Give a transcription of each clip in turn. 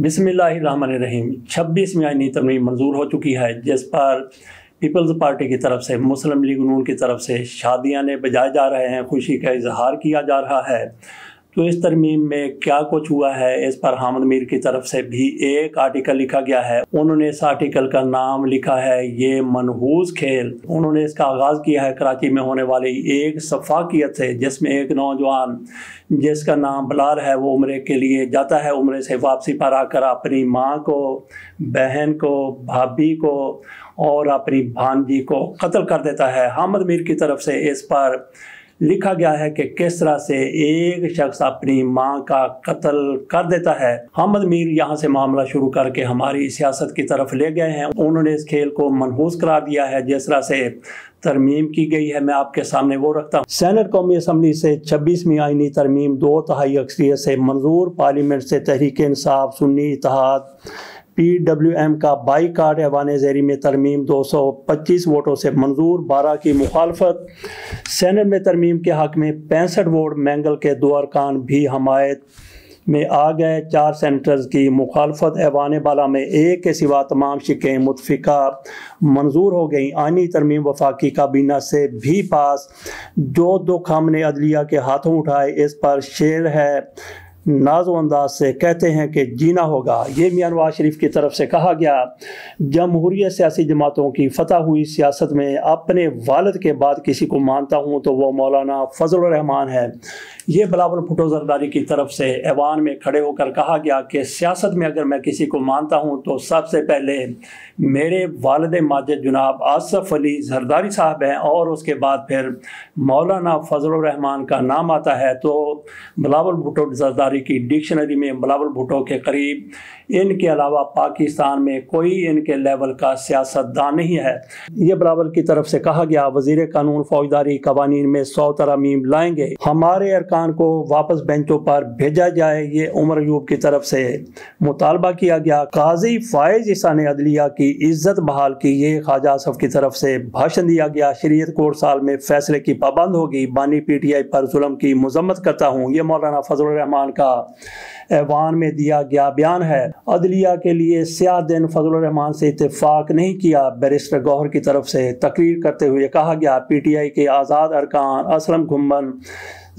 बिसमीम छब्बीसवीं आइनी तरमीम मंजूर हो चुकी है जिस पर पीपल्स पार्टी की तरफ से मुस्लिम लीग नून की तरफ से शादियाँ बजाए जा रहे हैं खुशी का इजहार किया जा रहा है तो इस तरमीम में क्या कुछ हुआ है इस पर हामद मीर की तरफ से भी एक आर्टिकल लिखा गया है उन्होंने इस आर्टिकल का नाम लिखा है ये मनहूस खेल उन्होंने इसका आगाज़ किया है कराची में होने वाली एक सफाकियत से जिसमें एक नौजवान जिसका नाम बलार है वो उम्र के लिए जाता है उम्र से वापसी पर आकर अपनी माँ को बहन को भाभी को और अपनी भानजी को कत्ल कर देता है हामद मीर की तरफ से इस पर लिखा गया है कि किस तरह से एक शख्स अपनी माँ का कत्ल कर देता है हमद मीर यहाँ से मामला शुरू करके हमारी सियासत की तरफ ले गए हैं उन्होंने इस खेल को मनहूस करार दिया है जिस तरह से तरमीम की गई है मैं आपके सामने वो रखता हूँ सैनट कौमी असम्बली से छब्बीसवीं आइनी तरमीम दो तहाई अक्सरियत से मंजूर पार्लियामेंट से तहरीक इंसाफ सुन्नी इतिहाद पीडब्ल्यूएम का बाई कार्ड एवान जहरी में तरमीम 225 वोटों से मंजूर बारह की मुखालफत सेंट में तरमीम के हक में पैंसठ वोट मैंगल के दो अरकान भी हमायत में आ गए चार सेंटर्स की मुखालफत ऐवान बाला में एक के सिवा तमाम शिकें मुतफ़ा मंजूर हो गई आनी तरमीम वफाकी काबीना से भी पास जो दुख हमने अदलिया के हाथों उठाए इस पर शेर है नाजो अंदाज से कहते हैं कि जीना होगा ये मियाँ नवाज शरीफ की तरफ से कहा गया जमहूरी सियासी जमातों की फतह हुई सियासत में अपने वालद के बाद किसी को मानता हूँ तो वह मौलाना फजल रहमान है ये बलावल भुटो जरदारी की तरफ से ऐवान में खड़े होकर कहा गया कि सियासत में अगर मैं किसी को मानता हूँ तो सबसे पहले मेरे वालद माजद जनाब आसफ़ अली जरदारी साहब हैं और उसके बाद फिर मौलाना फजल रहमान का नाम आता है तो बलावल भुटो जरदारी बुखारी की डिक्शनरी में बलावल भुटो के करीब इनके अलावा पाकिस्तान में कोई इनके लेवल का सियासतदान नहीं है ये बलावल की तरफ से कहा गया वजीर कानून फौजदारी कवानी में सौ तरामीम लाएंगे हमारे अरकान को वापस बेंचों पर भेजा जाए ये उमर यूब की तरफ से मुतालबा किया गया काजी फायज ईसा ने अदलिया की इज्जत बहाल की ये ख्वाजा आसफ की तरफ से भाषण दिया गया शरीय कोर्ट साल में फैसले की पाबंद होगी बानी पी टी आई पर जुलम की मजम्मत करता हूँ ये मौलाना फजल रहमान का ऐवान में दिया गया बयान है अदलिया के लिए सियाह दिन फजलरहमान से इतफाक़ नहीं किया बैरिस्टर गौहर की तरफ से तकरीर करते हुए कहा गया पी टी आई के आज़ाद अरकान असलम घुम्बन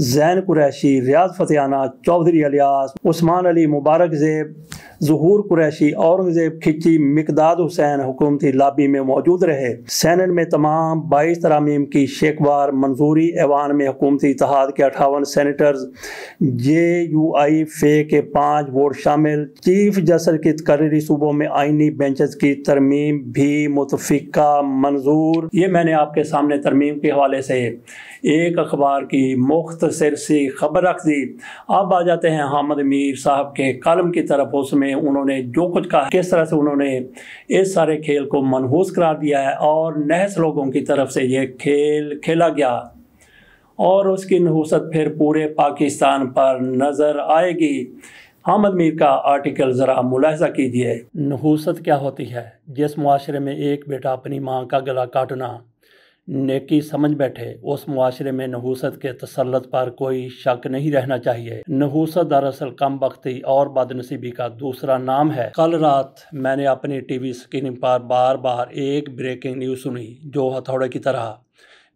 जैन कुरैशी रियाज फतेहाना चौधरी अलियास उस्मान अली मुबारक जेब जहूर कुरैशी औरंगजेब खिची मकदाद हुसैन हुकूमती लाबी में मौजूद रहे सैनट में तमाम बाईस तरामीम की शेखवार मंजूरी ऐवान में हुकूमती इतिहाद के अठावन सैनिटर्स जे यू आई फे के पाँच वोट शामिल चीफ जस्टिस के तकर्री सूबों में आइनी बेंचज की तरमीम भी मुतफिका मंजूर ये मैंने आपके सामने तरमीम के हवाले से एक अखबार की मुख्त सिर सी खबर रख दी अब आ जाते हैं हामद मीर साहब के कलम की तरफ उसमें उन्होंने जो कुछ कहा किस तरह से उन्होंने इस सारे खेल को मनहूस करार दिया है और नहस लोगों की तरफ से ये खेल खेला गया और उसकी नहूसत फिर पूरे पाकिस्तान पर नज़र आएगी हामद मीर का आर्टिकल ज़रा मुलाहजा कीजिए नहूसत क्या होती है जिस माशरे में एक बेटा अपनी माँ का गला काटना नेकी समझ बैठे उस मुआरे में नहूसत के तसलत पर कोई शक नहीं रहना चाहिए नहूसत दरअसल कम बख्ती और बदनसीबी का दूसरा नाम है कल रात मैंने अपनी टीवी स्क्रीन पर बार बार एक ब्रेकिंग न्यूज़ सुनी जो हथौड़े की तरह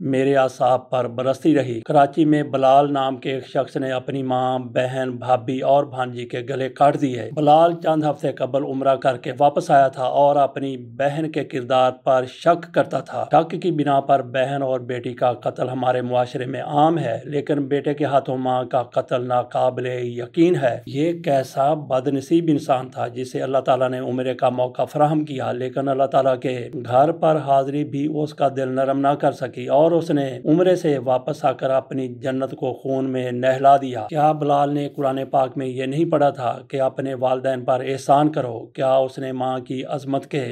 मेरे आसाब पर बरसती रही कराची में बलाल नाम के एक शख्स ने अपनी माँ बहन भाभी और भांजी के गले काट दिए बलाल चंद हफ्ते कबल उम्र करके वापस आया था और अपनी बहन के किरदार पर शक करता था शक की बिना पर बहन और बेटी का कत्ल हमारे मुआरे में आम है लेकिन बेटे के हाथों माँ का कत्ल नाकबिल यकीन है ये कैसा बदनसीब इंसान था जिसे अल्लाह तला ने उम्र का मौका फ्राहम किया लेकिन अल्लाह तला के घर पर हाजिरी भी उसका दिल नरम ना कर सकी और और उसने उम्र से वापस आकर अपनी जन्नत को खून में नहला दिया क्या बलाल ने कुरान पाक में यह नहीं पढ़ा था कि अपने वालदेन पर एहसान करो क्या उसने माँ की अजमत के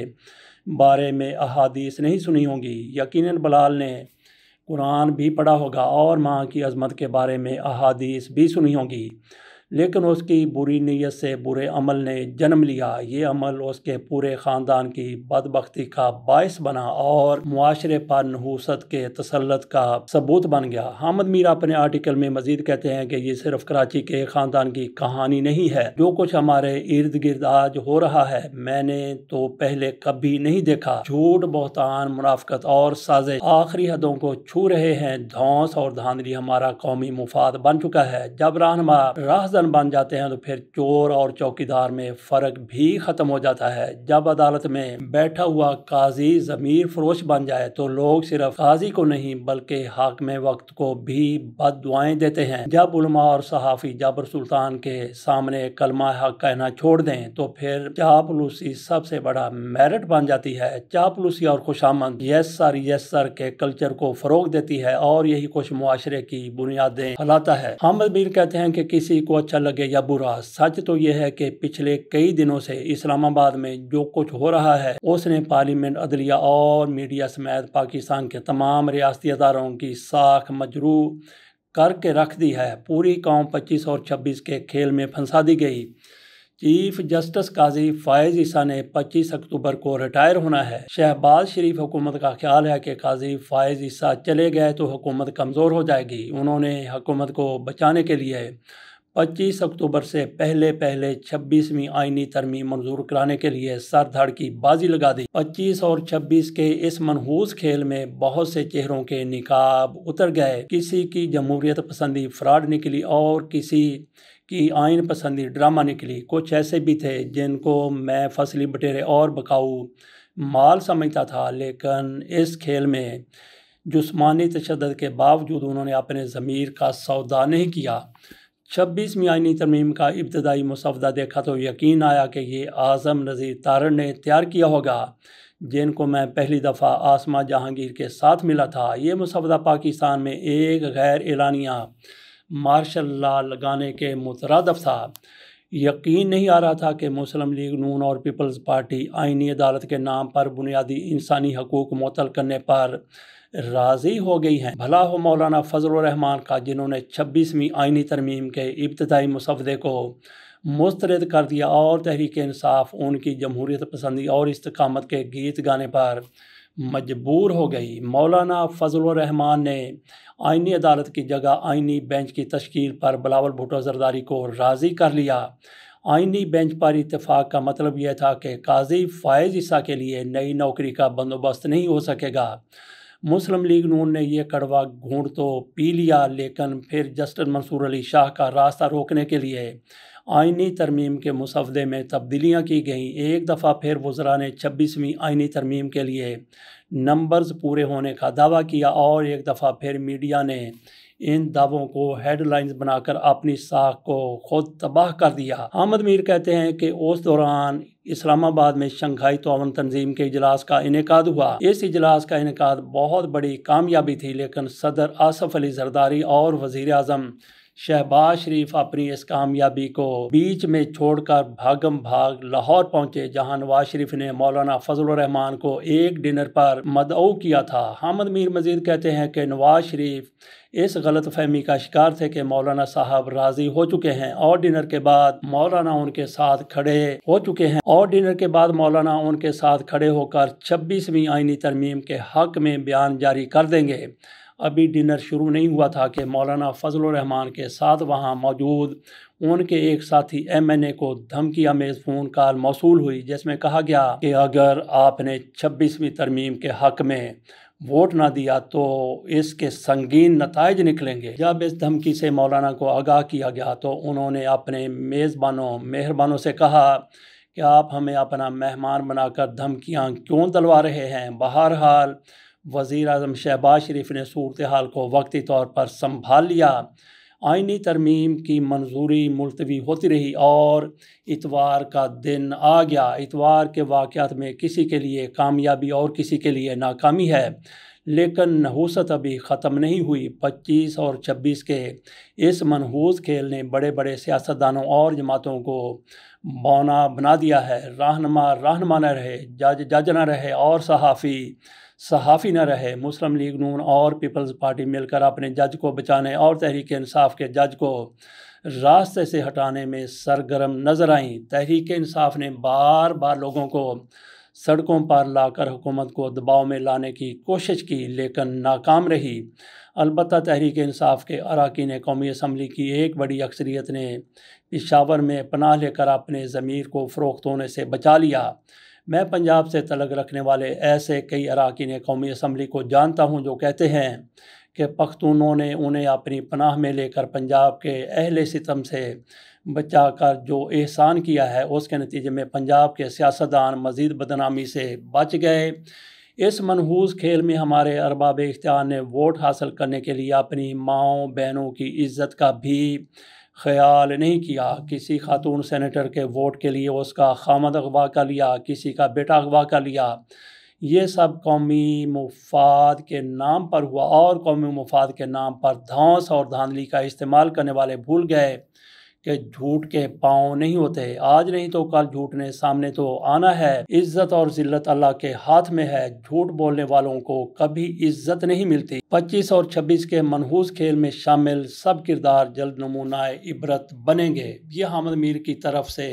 बारे में अहादीस नहीं सुनी होंगी यकीन बलाल ने कुरान भी पढ़ा होगा और माँ की अजमत के बारे में अहादीस भी सुनी होंगी लेकिन उसकी बुरी नीयत से बुरे अमल ने जन्म लिया ये अमल उसके पूरे ख़ानदान की बदबख्ती का बायस बना और मुआरे पर नहूसत के तसलत का सबूत बन गया हामद मीर अपने आर्टिकल में मजीद कहते हैं कि ये सिर्फ कराची के ख़ानदान की कहानी नहीं है जो कुछ हमारे इर्द गिर्द आज हो रहा है मैंने तो पहले कभी नहीं देखा झूठ बहतान मुनाफ्त और साजे आखिरी हदों को छू रहे हैं धौस और धांधली हमारा कौमी मुफाद बन चुका है जब रहनमा राहजर बर्तन बन जाते हैं तो फिर चोर और चौकीदार में फ़र्क भी ख़त्म हो जाता है जब अदालत में बैठा हुआ काजी ज़मीर फरोश बन जाए तो लोग सिर्फ काजी को नहीं बल्कि हाकम वक्त को भी बद दुआएं देते हैं जब उलमा और सहाफ़ी जबर सुल्तान के सामने कलमा हक कहना छोड़ दें तो फिर चापलूसी सबसे बड़ा मेरिट बन जाती है चापलूसी और खुशामंद यस सर यस सर के कल्चर को फ़रोग देती है और यही कुछ मुआरे की बुनियादें फैलाता है हम अमीर कहते हैं कि किसी को अच्छा लगे या बुरा सच तो यह है कि पिछले कई दिनों से इस्लामाबाद में जो कुछ हो रहा है उसने पार्लियामेंट अदलिया और मीडिया समेत पाकिस्तान के तमाम रियासती अदारों की साख मजरू करके रख दी है पूरी कौम पच्चीस और छब्बीस के खेल में फंसा दी गई चीफ जस्टिस काजी फायज ईसा ने 25 अक्टूबर को रिटायर होना है शहबाज शरीफ हुकूमत का ख्याल है कि काजी फायज ईसा चले गए तो हुकूमत कमज़ोर हो जाएगी उन्होंने हुकूमत को बचाने के लिए पच्चीस अक्टूबर से पहले पहले छब्बीसवीं आइनी तरमीम मंजूर कराने के लिए सर धड़ की बाजी लगा दी पच्चीस और छब्बीस के इस मनहूस खेल में बहुत से चेहरों के निकाब उतर गए किसी की जमहूरियत पसंदी फ्रॉड निकली और किसी की आइन पसंदी ड्रामा निकली कुछ ऐसे भी थे जिनको मैं फसली बटेरे और बकाऊ माल समझता था लेकिन इस खेल में जिसमानी तशद के बावजूद उन्होंने अपने ज़मीर का सौदा नहीं किया छब्बीसवीं आइनी तरमीम का इब्तदाई मुसवदा देखा तो यकीन आया कि ये आज़म नज़ीर तारण ने तैयार किया होगा जिनको मैं पहली दफ़ा आसमा जहांगीर के साथ मिला था ये मुसवदा पाकिस्तान में एक गैर एलानिया मार्शल ला लगाने के मुतरदफ था यकीन नहीं आ रहा था कि मुस्लिम लीग नून और पीपल्स पार्टी आइनी अदालत के नाम पर बुनियादी इंसानी हकूक़ मअल करने पर राज़ी हो गई हैं भला हो मौलाना फजलरहमान का जिन्होंने छब्बीसवीं आइनी तरमीम के इब्तदाई मुसवदे को मुस्तरद कर दिया और तहरीक इंसाफ उनकी जमहूरियत पसंदी और इस्तकामत के गीत गाने पर मजबूर हो गई मौलाना फजलरहमान ने आइनी अदालत की जगह आइनी बेंच की तश्ील पर बलावल भुटो जरदारी को राज़ी कर लिया आइनी बेंच पर इतफाक़ का मतलब यह था कि काजी फ़ायज़ ईसा के लिए नई नौकरी का बंदोबस्त नहीं हो सकेगा मुस्लिम लीग नून ने यह कड़वा घूंट तो पी लिया लेकिन फिर जस्टिस मंसूर अली शाह का रास्ता रोकने के लिए आइनी तरमीम के मुसवदे में तब्दीलियाँ की गईं एक दफ़ा फिर वज्रा ने छब्बीसवीं आइनी तरमीम के लिए नंबर्स पूरे होने का दावा किया और एक दफ़ा फिर मीडिया ने इन दावों को हेडलाइंस बनाकर अपनी साख को खुद तबाह कर दिया अहमद मीर कहते हैं कि उस दौरान इस्लामाबाद में शंघाई तोन तंजीम के इजलास का इनका हुआ इस इजलास का इनका बहुत बड़ी कामयाबी थी लेकिन सदर आसफ अली जरदारी और वजीर अजम शहबाज शरीफ अपनी इस कामयाबी को बीच में छोड़कर भागम भाग लाहौर पहुंचे जहां नवाज शरीफ ने मौलाना फजल रहमान को एक डिनर पर मदऊ किया था हामद मीर मजीद कहते हैं कि नवाज शरीफ इस गलत फहमी का शिकार थे कि मौलाना साहब राज़ी हो चुके हैं और डिनर के बाद मौलाना उनके साथ खड़े हो चुके हैं और डिनर के बाद मौलाना उनके साथ खड़े होकर छब्बीसवीं आइनी तरमीम के हक में बयान जारी कर देंगे अभी डिनर शुरू नहीं हुआ था कि मौलाना फजल रहमान के साथ वहाँ मौजूद उनके एक साथी एमएनए को धमकी अमेज फ़ोन कॉल मौसू हुई जिसमें कहा गया कि अगर आपने छब्बीसवीं तरमीम के हक़ में वोट ना दिया तो इसके संगीन नतज निकलेंगे जब इस धमकी से मौलाना को आगाह किया गया तो उन्होंने अपने मेज़बानों मेहरबानों से कहा कि आप हमें अपना मेहमान बनाकर धमकियाँ क्यों दलवा रहे हैं बहरहाल वज़ी अजम शहबाज शरीफ ने सूरत हाल को वक्ती तौर पर संभाल लिया आइनी तरमीम की मंजूरी मुलतवी होती रही और इतवार का दिन आ गया इतवार के वाक़ात में किसी के लिए कामयाबी और किसी के लिए नाकामी है लेकिन नहूसत अभी ख़त्म नहीं हुई 25 और 26 के इस मनहूस खेल ने बड़े बड़े सियासतदानों और जमातों को बौना बना दिया है रहनमा रहनमा न रहे जज जज ना रहे और सहाफ़ी सहाफ़ी न रहे मुस्लिम लीग नून और पीपल्स पार्टी मिलकर अपने जज को बचाने और तहरीक इंसाफ के जज को रास्ते से हटाने में सरगर्म नज़र आईं तहरीक इंसाफ ने बार बार लोगों को सड़कों पर लाकर हुकूमत को दबाव में लाने की कोशिश की लेकिन नाकाम रही अलबत् तहरीक इंसाफ के अरकान कौमी असम्बली की एक बड़ी अक्सरियत ने पिशावर में पनाह लेकर अपने ज़मीर को फ़रोख्त होने से बचा लिया मैं पंजाब से तलग रखने वाले ऐसे कई अरकान कौमी असम्बली को जानता हूँ जो कहते हैं कि पख्तूनों ने उन्हें अपनी पनाह में लेकर पंजाब के अहल सितम से बचा कर जो एहसान किया है उसके नतीजे में पंजाब के सियासतदान मज़ीद बदनामी से बच गए इस मनहूस खेल में हमारे अरबाब इख्तियार ने वोट हासिल करने के लिए अपनी माओ बहनों की इज़्ज़त का भी ख्याल नहीं किया किसी खातून सेनेटर के वोट के लिए उसका खामद अगवा कर लिया किसी का बेटा अगवा कर लिया ये सब कौमी मफाद के नाम पर हुआ और कौमी मफाद के नाम पर धौस और धांधली का इस्तेमाल करने वाले भूल गए कि झूठ के पाँव नहीं होते आज नहीं तो कल झूठ ने सामने तो आना है इज्जत और जिल्लत अल्लाह के हाथ में है झूठ बोलने वालों को कभी इज्जत नहीं मिलती 25 और 26 के मनहूस खेल में शामिल सब किरदार जल्द नमूना इबरत बनेंगे यह हामद मीर की तरफ से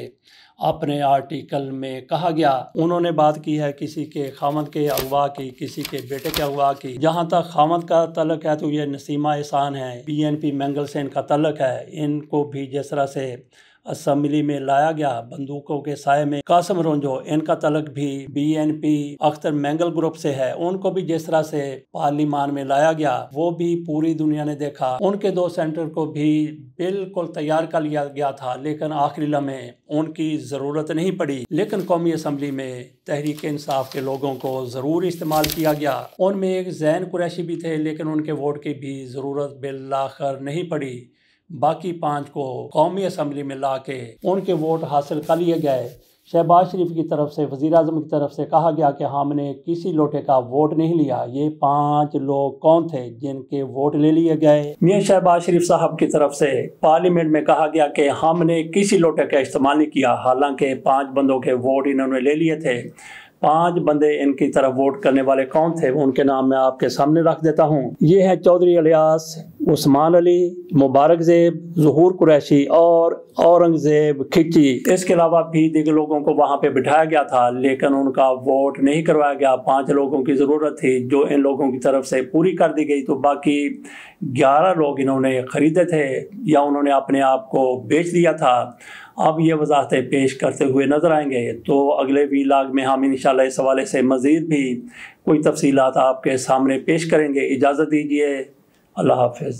अपने आर्टिकल में कहा गया उन्होंने बात की है किसी के खामद के अगवा की किसी के बेटे के अगवा की जहाँ तक खामद का तलक है तो ये नसीमा एहसान है बी एन पी मैंगल से इनका तलक है इनको भी जिस तरह से असम्बली में लाया गया बंदूकों के साय में कासम रोंजो इनका तलक भी बीएनपी अख्तर मैंगल ग्रुप से है उनको भी जिस तरह से पार्लिमान में लाया गया वो भी पूरी दुनिया ने देखा उनके दो सेंटर को भी बिल्कुल तैयार कर लिया गया था लेकिन आखिरी लम्हे उनकी ज़रूरत नहीं पड़ी लेकिन कौमी असम्बली में तहरीक इंसाफ के लोगों को ज़रूर इस्तेमाल किया गया उनमें एक जैन कुरैशी भी थे लेकिन उनके वोट की भी ज़रूरत बिल्लाखर नहीं पड़ी बाकी पाँच को कौमी असम्बली में ला के उनके वोट हासिल कर लिए गए शहबाज शरीफ की तरफ से वज़ी अजम की तरफ से कहा गया कि हमने किसी लोटे का वोट नहीं लिया ये पांच लोग कौन थे जिनके वोट ले लिए गए मियाँ शहबाज शरीफ साहब की तरफ से पार्लियामेंट में कहा गया कि हमने किसी लोटे का इस्तेमाल नहीं किया हालांकि पांच बंदों के वोट इन्होंने ले लिए थे पांच बंदे इनकी तरफ वोट करने वाले कौन थे उनके नाम मैं आपके सामने रख देता हूँ ये है चौधरी अलियास उस्मान अली मुबारक जेब जहूर कुरैशी और औरंगजेब खिची इसके अलावा भी दिग्गर लोगों को वहां पे बिठाया गया था लेकिन उनका वोट नहीं करवाया गया पांच लोगों की ज़रूरत थी जो इन लोगों की तरफ से पूरी कर दी गई तो बाकी ग्यारह लोग इन्होंने ख़रीदे थे या उन्होंने अपने आप को बेच दिया था अब ये वजाहतें पेश करते हुए नज़र आएंगे तो अगले वी लाग में हम इन इस हवाले से मज़ीद भी कोई तफसीत आपके सामने पेश करेंगे इजाज़त दीजिए अल्लाह हाफ